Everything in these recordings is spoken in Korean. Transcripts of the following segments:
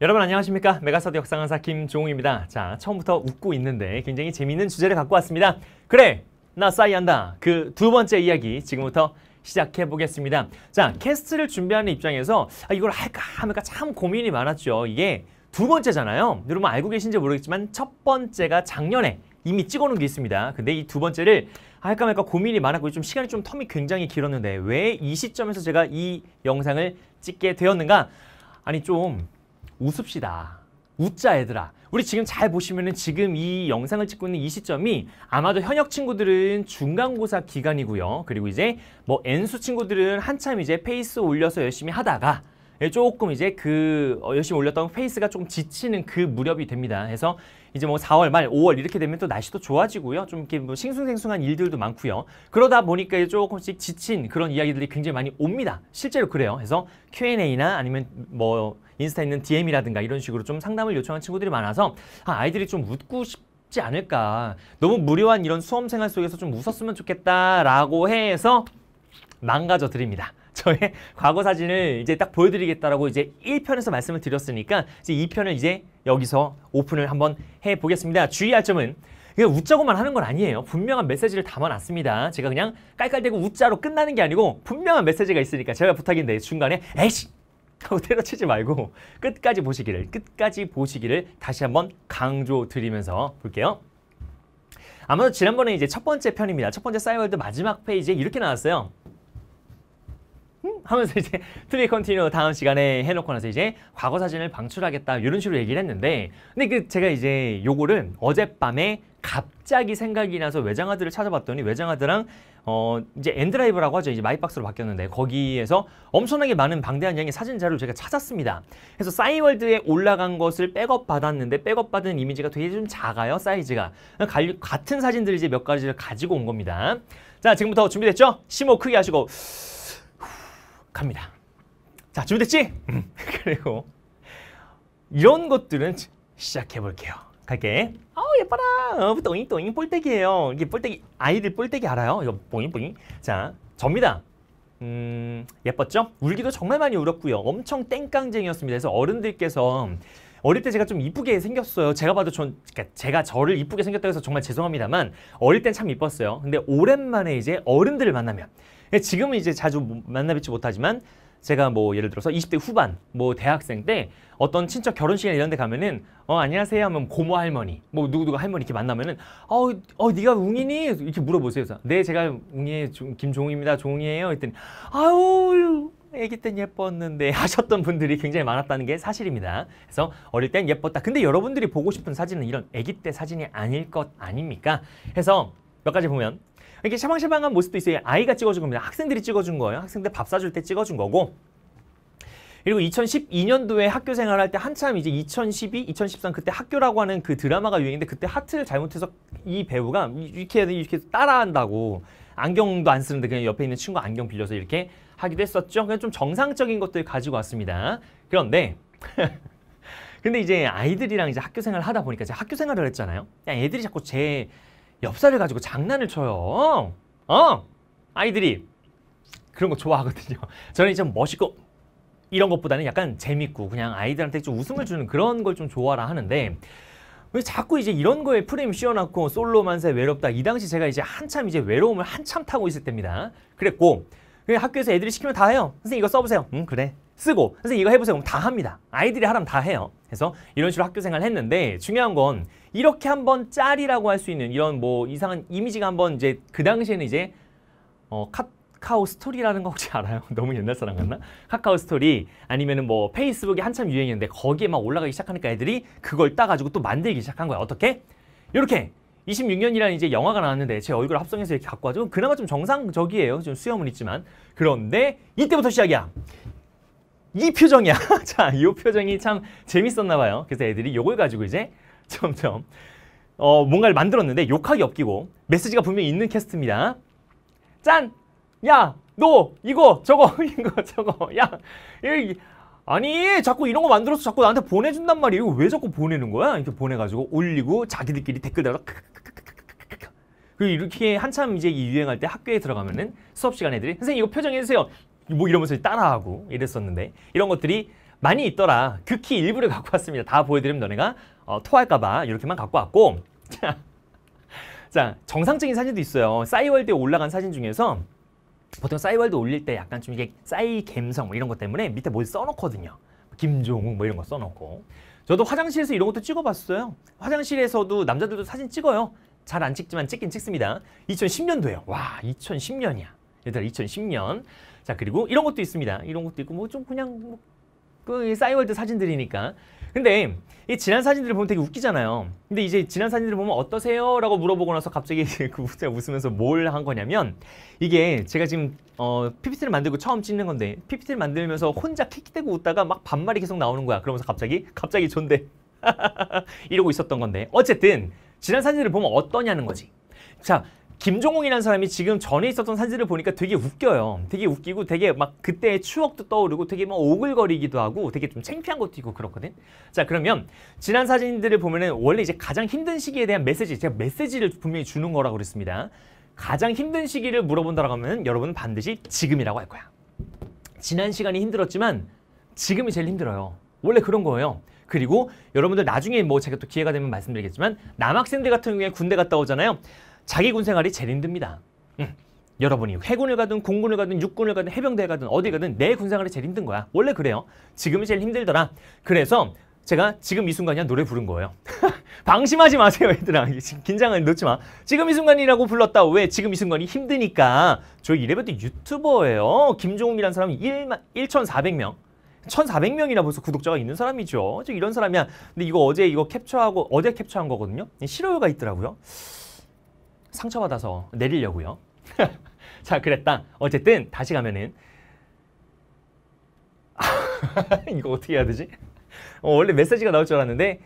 여러분 안녕하십니까 메가사드 역사 강사 김종우입니다 자 처음부터 웃고 있는데 굉장히 재미있는 주제를 갖고 왔습니다 그래 나 싸이한다 그 두 번째 이야기 지금부터 시작해 보겠습니다 자 캐스트를 준비하는 입장에서 아, 이걸 할까 말까 참 고민이 많았죠 이게 두 번째잖아요 여러분 알고 계신지 모르겠지만 첫 번째가 작년에 이미 찍어놓은 게 있습니다 근데 이 두 번째를 할까 말까 고민이 많았고 좀 시간이 좀 텀이 굉장히 길었는데 왜 이 시점에서 제가 이 영상을 찍게 되었는가 아니 좀 웃읍시다. 웃자 얘들아. 우리 지금 잘 보시면은 지금 이 영상을 찍고 있는 이 시점이 아마도 현역 친구들은 중간고사 기간이고요. 그리고 이제 뭐 N수 친구들은 한참 이제 페이스 올려서 열심히 하다가 예, 조금 이제 그 어, 열심히 올렸던 페이스가 조금 지치는 그 무렵이 됩니다. 그래서 이제 뭐 4월 말, 5월 이렇게 되면 또 날씨도 좋아지고요. 좀 이렇게 뭐 싱숭생숭한 일들도 많고요. 그러다 보니까 조금씩 지친 그런 이야기들이 굉장히 많이 옵니다. 실제로 그래요. 그래서 Q&A나 아니면 뭐 인스타 에 있는 DM이라든가 이런 식으로 좀 상담을 요청한 친구들이 많아서 아, 아이들이 좀 웃고 싶지 않을까 너무 무료한 이런 수험 생활 속에서 좀 웃었으면 좋겠다라고 해서 망가져 드립니다. 저의 과거 사진을 이제 딱 보여드리겠다라고 이제 1편에서 말씀을 드렸으니까 이제 2편을 이제 여기서 오픈을 한번 해보겠습니다. 주의할 점은 그냥 웃자고만 하는 건 아니에요. 분명한 메시지를 담아놨습니다. 제가 그냥 깔깔대고 웃자로 끝나는 게 아니고 분명한 메시지가 있으니까 제가 부탁인데 중간에 에이씨 하고 때려치지 말고 끝까지 보시기를 끝까지 보시기를 다시 한번 강조드리면서 볼게요. 아마도 지난번에 이제 첫 번째 편입니다. 첫 번째 싸이월드 마지막 페이지에 이렇게 나왔어요. 하면서 이제 투비 컨티뉴 다음 시간에 해놓고 나서 이제 과거 사진을 방출하겠다 이런 식으로 얘기를 했는데 근데 그 제가 이제 요거를 어젯밤에 갑자기 생각이 나서 외장하드를 찾아봤더니 외장하드랑 어 이제 엔드라이브라고 하죠 이제 마이박스로 바뀌었는데 거기에서 엄청나게 많은 방대한 양의 사진 자료를 제가 찾았습니다 그래서 싸이월드에 올라간 것을 백업 받았는데 백업 받은 이미지가 되게 좀 작아요 사이즈가 같은 사진들 이제 몇 가지를 가지고 온 겁니다 자 지금부터 준비됐죠? 심호 크게 하시고 갑니다. 자, 준비됐지? 음. 그리고 이런 것들은 시작해 볼게요. 갈게. 아우 예뻐라. 어, 똥이 똥이 뿔떼기예요. 이게 뿔떼기 아이들 뿔떼기 알아요? 이거 뽕이 뽕이. 자, 접니다. 음, 예뻤죠? 울기도 정말 많이 울었고요. 엄청 땡깡쟁이였습니다. 그래서 어른들께서 어릴 때 제가 좀 이쁘게 생겼어요. 제가 봐도 전 그러니까 제가 저를 이쁘게 생겼다고 해서 정말 죄송합니다만 어릴 땐 참 이뻤어요. 근데 오랜만에 이제 어른들을 만나면 지금은 이제 자주 만나 뵙지 못하지만 제가 뭐 예를 들어서 20대 후반 뭐 대학생 때 어떤 친척 결혼식이나 이런 데 가면은 어 안녕하세요 하면 고모 할머니 뭐 누구누구 할머니 이렇게 만나면은 어, 어 네가 웅이니 이렇게 물어보세요 그래서 네 제가 웅이의 김종입니다 종이에요 했더니 아유 애기 땐 예뻤는데 하셨던 분들이 굉장히 많았다는 게 사실입니다. 그래서 어릴 땐 예뻤다. 근데 여러분들이 보고 싶은 사진은 이런 애기 때 사진이 아닐 것 아닙니까? 해서 몇 가지 보면 이렇게 샤방샤방한 모습도 있어요. 아이가 찍어준 겁니다. 학생들이 찍어준 거예요. 학생들 밥 사줄 때 찍어준 거고. 그리고 2012년도에 학교 생활할 때 한참 이제 2012, 2013 그때 학교라고 하는 그 드라마가 유행인데 그때 하트를 잘못해서 이 배우가 이렇게 이렇게 따라한다고 안경도 안 쓰는데 그냥 옆에 있는 친구 안경 빌려서 이렇게 하기도 했었죠. 그냥 좀 정상적인 것들 가지고 왔습니다. 그런데 근데 이제 아이들이랑 이제 학교 생활을 하다 보니까 제가 학교 생활을 했잖아요. 애들이 자꾸 제 엽사를 가지고 장난을 쳐요. 어? 어? 아이들이 그런 거 좋아하거든요. 저는 이제 멋있고 이런 것보다는 약간 재밌고 그냥 아이들한테 좀 웃음을 주는 그런 걸 좀 좋아라 하는데 왜 자꾸 이제 이런 거에 프레임 씌워놨고 솔로 만세 외롭다 이 당시 제가 이제 한참 이제 외로움을 한참 타고 있을 때입니다. 그랬고 학교에서 애들이 시키면 다 해요. 선생님 이거 써보세요. 응 그래. 쓰고 그래서 이거 해보세요. 그럼 다 합니다. 아이들이 하라면 다 해요. 그래서 이런 식으로 학교 생활을 했는데 중요한 건 이렇게 한번 짤이라고 할 수 있는 이런 뭐 이상한 이미지가 한번 이제 그 당시에는 이제 어, 카카오 스토리라는 거 혹시 알아요? 너무 옛날 사람 같나? 카카오 스토리 아니면은 뭐 페이스북이 한참 유행했는데 거기에 막 올라가기 시작하니까 애들이 그걸 따가지고 또 만들기 시작한 거야. 어떻게? 이렇게 26년이라는 이제 영화가 나왔는데 제 얼굴 을 합성해서 이렇게 갖고 와죠. 그나마 좀 정상적이에요. 좀 수염은 있지만. 그런데 이때부터 시작이야. 이 표정이야. 자, 이 표정이 참 재밌었나 봐요. 그래서 애들이 이걸 가지고 이제 점점 어, 뭔가를 만들었는데 욕하기 엮이고 메시지가 분명히 있는 캐스트입니다. 짠! 야! 너! 이거! 저거! 이거! 저거! 야! 이, 아니 자꾸 이런 거 만들어서 자꾸 나한테 보내준단 말이에요. 왜 자꾸 보내는 거야? 이렇게 보내가지고 올리고 자기들끼리 댓글 달아 그리고 이렇게 한참 이제 이 유행할 때 학교에 들어가면은 수업 시간 애들이 선생님 이거 표정 해주세요. 뭐 이러면서 따라하고 이랬었는데 이런 것들이 많이 있더라. 극히 일부를 갖고 왔습니다. 다 보여드리면 너네가 어, 토할까봐 이렇게만 갖고 왔고 자, 정상적인 사진도 있어요. 싸이월드에 올라간 사진 중에서 보통 싸이월드 올릴 때 약간 좀 이게 싸이 갬성뭐 이런 것 때문에 밑에 뭘 뭐 써놓거든요. 김종욱 뭐 이런 거 써놓고 저도 화장실에서 이런 것도 찍어봤어요. 화장실에서도 남자들도 사진 찍어요. 잘 안 찍지만 찍긴 찍습니다. 2 0 1 0년도에요와 2010년이야. 얘들아 2010년. 자 그리고 이런 것도 있습니다. 이런 것도 있고 뭐 좀 그냥 뭐그 싸이월드 사진들이니까. 근데 이 지난 사진들을 보면 되게 웃기잖아요. 근데 이제 지난 사진들을 보면 어떠세요? 라고 물어보고 나서 갑자기 그 제가 웃으면서 뭘 한 거냐면 이게 제가 지금 어, PPT를 만들고 처음 찍는 건데 PPT를 만들면서 혼자 킥대고 웃다가 막 반말이 계속 나오는 거야. 그러면서 갑자기 갑자기 존대 이러고 있었던 건데 어쨌든 지난 사진들을 보면 어떠냐는 거지. 자 김종홍이라는 사람이 지금 전에 있었던 사진을 보니까 되게 웃겨요. 되게 웃기고 되게 막 그때의 추억도 떠오르고 되게 막 오글거리기도 하고 되게 좀 창피한 것도 있고 그렇거든. 자 그러면 지난 사진들을 보면은 원래 이제 가장 힘든 시기에 대한 메시지 제가 메시지를 분명히 주는 거라고 그랬습니다. 가장 힘든 시기를 물어본다고 하면 여러분은 반드시 지금이라고 할 거야. 지난 시간이 힘들었지만 지금이 제일 힘들어요. 원래 그런 거예요. 그리고 여러분들 나중에 뭐 제가 또 기회가 되면 말씀드리겠지만 남학생들 같은 경우에 군대 갔다 오잖아요. 자기 군 생활이 제일 힘듭니다. 응. 여러분이 해군을 가든 공군을 가든 육군을 가든 해병대에 가든 어디 가든 내 군 생활이 제일 힘든 거야. 원래 그래요. 지금이 제일 힘들더라. 그래서 제가 지금 이 순간이야 노래 부른 거예요. 방심하지 마세요, 얘들아. 긴장을 놓지 마. 지금 이 순간이라고 불렀다. 왜? 지금 이 순간이 힘드니까. 저 이래봬도 유튜버예요. 김종욱이라는 사람이 1만, 1,400명. 1,400명이나 벌써 구독자가 있는 사람이죠. 저 이런 사람이야. 근데 이거 어제 이거 캡처하고 어제 캡처한 거거든요. 예, 실효가 있더라고요. 상처받아서 내리려고요. 자, 그랬다. 어쨌든 다시 가면은 이거 어떻게 해야 되지? 어, 원래 메시지가 나올 줄 알았는데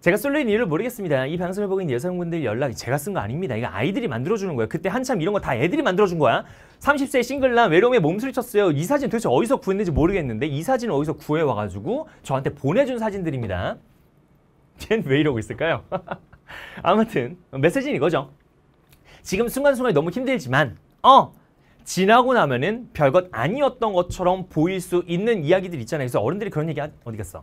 제가 쏠린 이유를 모르겠습니다. 이 방송을 보고 있는 여성분들 연락이 제가 쓴 거 아닙니다. 이거 아이들이 만들어주는 거예요. 그때 한참 이런 거 다 애들이 만들어준 거야. 30세 싱글남 외로움에 몸서리쳤어요. 이 사진 도대체 어디서 구했는지 모르겠는데 이 사진 을 어디서 구해와가지고 저한테 보내준 사진들입니다. 걘왜 이러고 있을까요? 아무튼 메시지는 이거죠. 지금 순간순간이 너무 힘들지만 어 지나고 나면은 별것 아니었던 것처럼 보일 수 있는 이야기들 있잖아요. 그래서 어른들이 그런 얘기 하, 어디 갔어?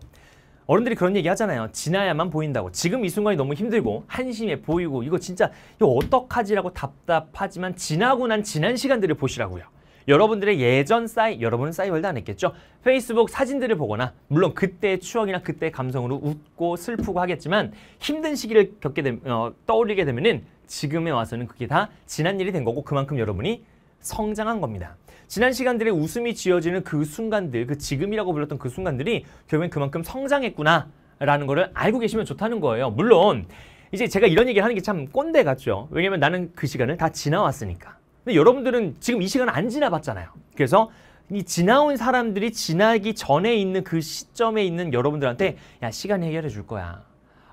어른들이 그런 얘기 하잖아요. 지나야만 보인다고. 지금 이 순간이 너무 힘들고 한심해 보이고 이거 진짜 이거 어떡하지라고 답답하지만 지나고 난 지난 시간들을 보시라고요. 여러분들의 예전 싸이, 여러분은 싸이월드 안 했겠죠? 페이스북 사진들을 보거나 물론 그때의 추억이나 그때의 감성으로 웃고 슬프고 하겠지만 힘든 시기를 겪게 되면 어, 떠올리게 되면은 지금에 와서는 그게 다 지난 일이 된 거고 그만큼 여러분이 성장한 겁니다. 지난 시간들의 웃음이 지어지는 그 순간들, 그 지금이라고 불렀던 그 순간들이 결국엔 그만큼 성장했구나 라는 거를 알고 계시면 좋다는 거예요. 물론 이제 제가 이런 얘기를 하는 게 참 꼰대 같죠. 왜냐면 나는 그 시간을 다 지나왔으니까. 근데 여러분들은 지금 이 시간을 안 지나봤잖아요. 그래서 이 지나온 사람들이 지나기 전에 있는 그 시점에 있는 여러분들한테 야 시간 해결해 줄 거야.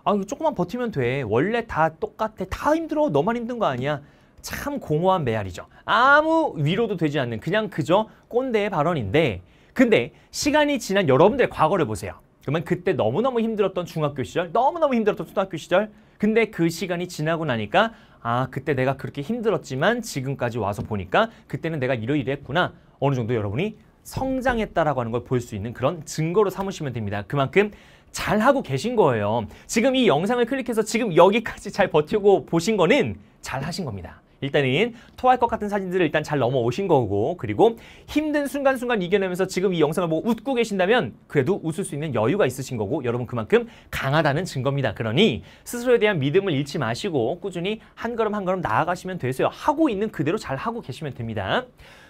아 이거 조금만 버티면 돼. 원래 다 똑같아. 다 힘들어. 너만 힘든 거 아니야. 참 공허한 메아리죠. 아무 위로도 되지 않는 그냥 그저 꼰대의 발언인데 근데 시간이 지난 여러분들의 과거를 보세요. 그러면 그때 너무너무 힘들었던 중학교 시절, 너무너무 힘들었던 초등학교 시절 근데 그 시간이 지나고 나니까 아 그때 내가 그렇게 힘들었지만 지금까지 와서 보니까 그때는 내가 이러이러 했구나 어느 정도 여러분이 성장했다라고 하는 걸 볼 수 있는 그런 증거로 삼으시면 됩니다. 그만큼 잘 하고 계신 거예요. 지금 이 영상을 클릭해서 지금 여기까지 잘 버티고 보신 거는 잘 하신 겁니다. 일단은 토할 것 같은 사진들을 일단 잘 넘어오신 거고 그리고 힘든 순간순간 이겨내면서 지금 이 영상을 보고 웃고 계신다면 그래도 웃을 수 있는 여유가 있으신 거고 여러분 그만큼 강하다는 증거입니다. 그러니 스스로에 대한 믿음을 잃지 마시고 꾸준히 한 걸음 한 걸음 나아가시면 되세요. 하고 있는 그대로 잘 하고 계시면 됩니다.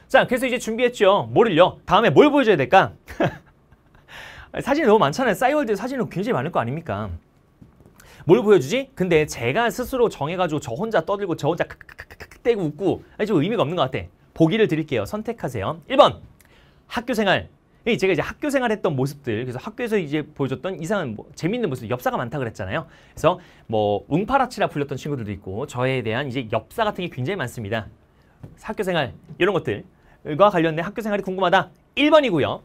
자 그래서 이제 준비했죠. 뭐를요? 다음에 뭘 보여줘야 될까? 사진이 너무 많잖아요. 싸이월드 사진은 굉장히 많을 거 아닙니까? 뭘 보여주지? 근데 제가 스스로 정해가지고 저 혼자 떠들고 저 혼자 크크크크크 떼고 웃고 아주 의미가 없는 것 같아. 보기를 드릴게요. 선택하세요. 1번 학교생활. 제가 이제 학교생활 했던 모습들 그래서 학교에서 이제 보여줬던 이상한 뭐 재밌는 모습 엽사가 많다 그랬잖아요. 그래서 뭐 웅파라치라 불렸던 친구들도 있고 저에 대한 이제 엽사 같은 게 굉장히 많습니다. 학교생활 이런 것들과 관련된 학교생활이 궁금하다. 1번이고요.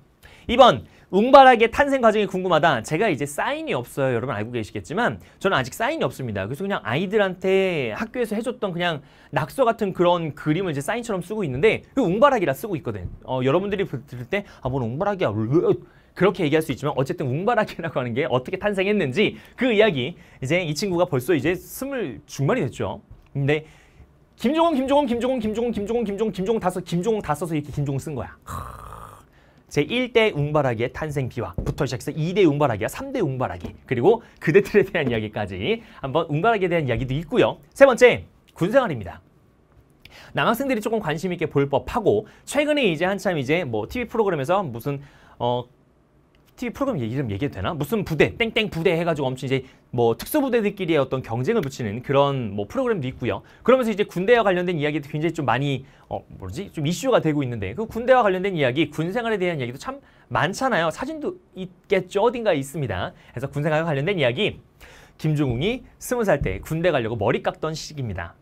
2번 웅발하게 탄생 과정이 궁금하다. 제가 이제 사인이 없어요. 여러분 알고 계시겠지만 저는 아직 사인이 없습니다. 그래서 그냥 아이들한테 학교에서 해줬던 그냥 낙서 같은 그런 그림을 이제 사인처럼 쓰고 있는데 그 웅발하기라 쓰고 있거든. 어, 여러분들이 들을 때 아, 뭔 웅발하기야. 그렇게 얘기할 수 있지만 어쨌든 웅바라기라고 하는 게 어떻게 탄생했는지 그 이야기 이제 이 친구가 벌써 이제 스물 중반이 됐죠. 근데 김종홍, 김종홍, 김종홍, 김종홍, 김종홍, 김종홍, 김종홍 다 써, 김종홍 다 써서 이렇게 김종홍 쓴 거야. 제1대 웅바라기의 탄생 비화부터 시작해서 2대 웅바라기와 3대 웅바라기 그리고 그대들에 대한 이야기까지 한번 웅바라기에 대한 이야기도 있고요. 세 번째, 군생활입니다. 남학생들이 조금 관심 있게 볼 법하고 최근에 이제 한참 이제 뭐 TV 프로그램에서 무슨 어 TV 프로그램 이름 얘기해도 되나? 무슨 부대, 땡땡 부대 해가지고 엄청 이제 뭐 특수부대들끼리의 어떤 경쟁을 붙이는 그런 뭐 프로그램도 있고요. 그러면서 이제 군대와 관련된 이야기도 굉장히 좀 많이 어 뭐지 좀 이슈가 되고 있는데 그 군대와 관련된 이야기, 군 생활에 대한 이야기도 참 많잖아요. 사진도 있겠죠, 어딘가에 있습니다. 그래서 군 생활과 관련된 이야기. 김종웅이 스무 살 때 군대 가려고 머리 깎던 시기입니다.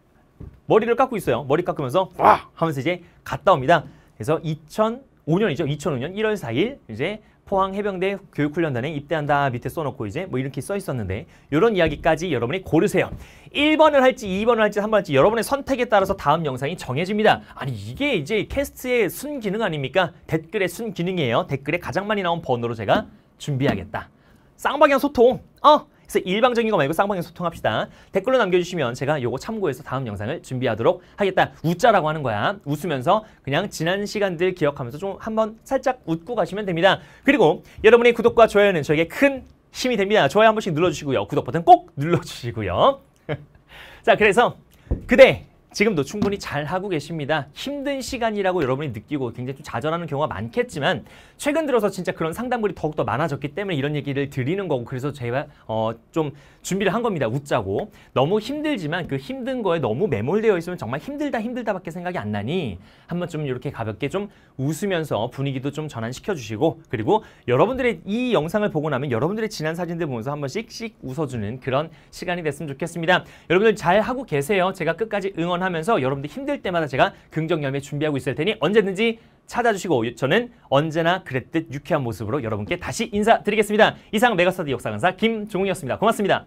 머리를 깎고 있어요. 머리 깎으면서 와 하면서 이제 갔다 옵니다. 그래서 2005년이죠. 2005년 1월 4일 이제 포항 해병대 교육훈련단에 입대한다 밑에 써놓고 이제 뭐 이렇게 써 있었는데 이런 이야기까지 여러분이 고르세요. 1번을 할지 2번을 할지 3번 할지 여러분의 선택에 따라서 다음 영상이 정해집니다. 아니 이게 이제 캐스트의 순기능 아닙니까? 댓글의 순기능이에요. 댓글에 가장 많이 나온 번호로 제가 준비하겠다. 쌍방향 소통. 어? 그래서 일방적인 거 말고 쌍방향 소통합시다. 댓글로 남겨주시면 제가 요거 참고해서 다음 영상을 준비하도록 하겠다. 웃자라고 하는 거야. 웃으면서 그냥 지난 시간들 기억하면서 좀 한번 살짝 웃고 가시면 됩니다. 그리고 여러분의 구독과 좋아요는 저에게 큰 힘이 됩니다. 좋아요 한 번씩 눌러주시고요. 구독 버튼 꼭 눌러주시고요. 자, 그래서 그대 지금도 충분히 잘 하고 계십니다. 힘든 시간이라고 여러분이 느끼고 굉장히 좀 좌절하는 경우가 많겠지만 최근 들어서 진짜 그런 상담물이 더욱더 많아졌기 때문에 이런 얘기를 드리는 거고 그래서 제가 어, 좀 준비를 한 겁니다. 웃자고. 너무 힘들지만 그 힘든 거에 너무 매몰되어 있으면 정말 힘들다 힘들다밖에 생각이 안 나니 한번 좀 이렇게 가볍게 좀 웃으면서 분위기도 좀 전환시켜 주시고 그리고 여러분들의 이 영상을 보고 나면 여러분들의 지난 사진들 보면서 한 번씩 씩 웃어주는 그런 시간이 됐으면 좋겠습니다. 여러분들 잘 하고 계세요. 제가 끝까지 응원 응원하면서 여러분들 힘들 때마다 제가 긍정 염매 준비하고 있을 테니 언제든지 찾아주시고 저는 언제나 그랬듯 유쾌한 모습으로 여러분께 다시 인사드리겠습니다. 이상 메가스터디 역사 강사 김종훈이었습니다. 고맙습니다.